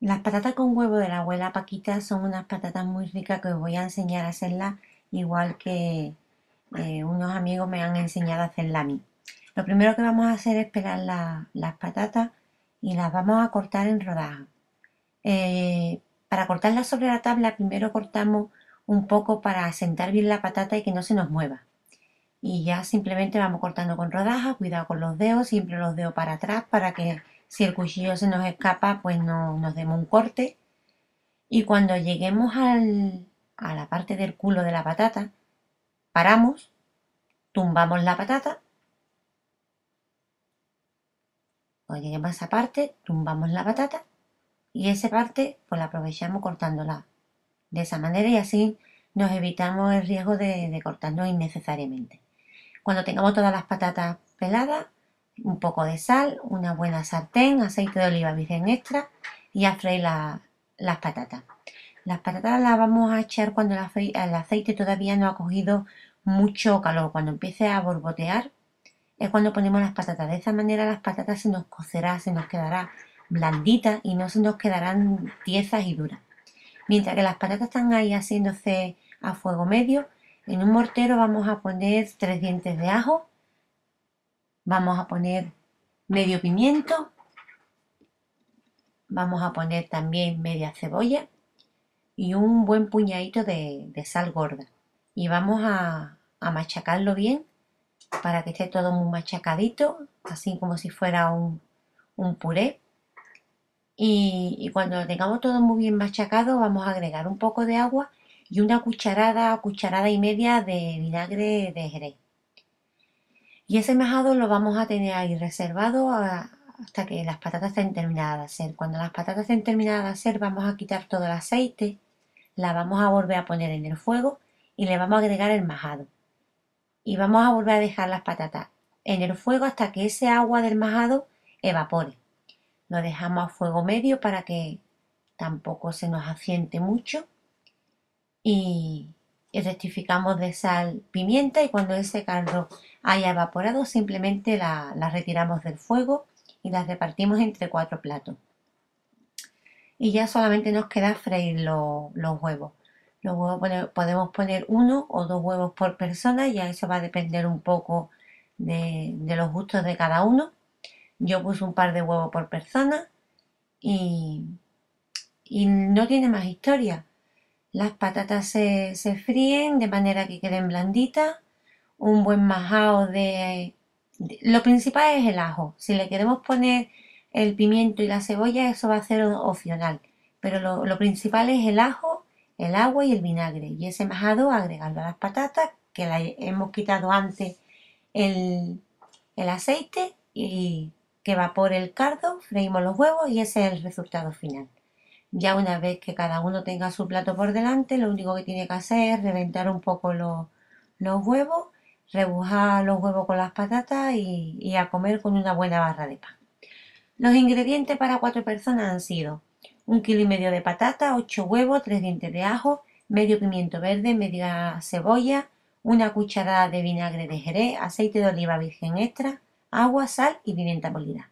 Las patatas con huevo de la abuela Paquita son unas patatas muy ricas que os voy a enseñar a hacerlas igual que eh, unos amigos me han enseñado a hacerla a mí. Lo primero que vamos a hacer es pelar las patatas y las vamos a cortar en rodajas. Eh, para cortarlas sobre la tabla primero cortamos un poco para asentar bien la patata y que no se nos mueva. Y ya simplemente vamos cortando con rodajas, cuidado con los dedos, siempre los dedos para atrás para que si el cuchillo se nos escapa, pues no, nos demos un corte. Y cuando lleguemos a la parte del culo de la patata, paramos, tumbamos la patata. Cuando lleguemos a esa parte, tumbamos la patata y esa parte pues la aprovechamos cortándola. De esa manera y así nos evitamos el riesgo de, de cortarnos innecesariamente. Cuando tengamos todas las patatas peladas, un poco de sal, una buena sartén, aceite de oliva virgen extra y a freír las patatas. Las patatas las vamos a echar cuando el aceite todavía no ha cogido mucho calor. Cuando empiece a borbotear es cuando ponemos las patatas. De esa manera las patatas se nos cocerán, se nos quedará blanditas y no se nos quedarán tiesas y duras. Mientras que las patatas están ahí haciéndose a fuego medio, en un mortero vamos a poner tres dientes de ajo, Vamos a poner medio pimiento. Vamos a poner también media cebolla y un buen puñadito de, sal gorda. Y vamos a, machacarlo bien para que esté todo muy machacadito, así como si fuera un, puré. Y, cuando lo tengamos todo muy bien machacado, vamos a agregar un poco de agua y una cucharada o cucharada y media de vinagre de jerez. Y ese majado lo vamos a tener ahí reservado hasta que las patatas estén terminadas de hacer. Cuando las patatas estén terminadas de hacer, vamos a quitar todo el aceite, la vamos a volver a poner en el fuego y le vamos a agregar el majado. Y vamos a volver a dejar las patatas en el fuego hasta que ese agua del majado evapore. Lo dejamos a fuego medio para que tampoco se nos asiente mucho y y rectificamos de sal, pimienta y cuando ese caldo haya evaporado simplemente la, retiramos del fuego y las repartimos entre cuatro platos. Y ya solamente nos queda freír los huevos. Los huevos podemos poner uno o dos huevos por persona, ya eso va a depender un poco de, los gustos de cada uno. Yo puse un par de huevos por persona y, y no tiene más historia. Las patatas se, fríen de manera que queden blanditas. Un buen majado de, Lo principal es el ajo. Si le queremos poner el pimiento y la cebolla, eso va a ser opcional. Pero lo, principal es el ajo, el agua y el vinagre. Y ese majado agregarlo a las patatas, que hemos quitado antes el, aceite y que evapore el cardo, freímos los huevos y ese es el resultado final. Ya una vez que cada uno tenga su plato por delante, lo único que tiene que hacer es reventar un poco los, huevos, rebujar los huevos con las patatas y, a comer con una buena barra de pan. Los ingredientes para cuatro personas han sido un kilo y medio de patata, ocho huevos, tres dientes de ajo, medio pimiento verde, media cebolla, una cucharada de vinagre de jerez, aceite de oliva virgen extra, agua, sal y pimienta molida.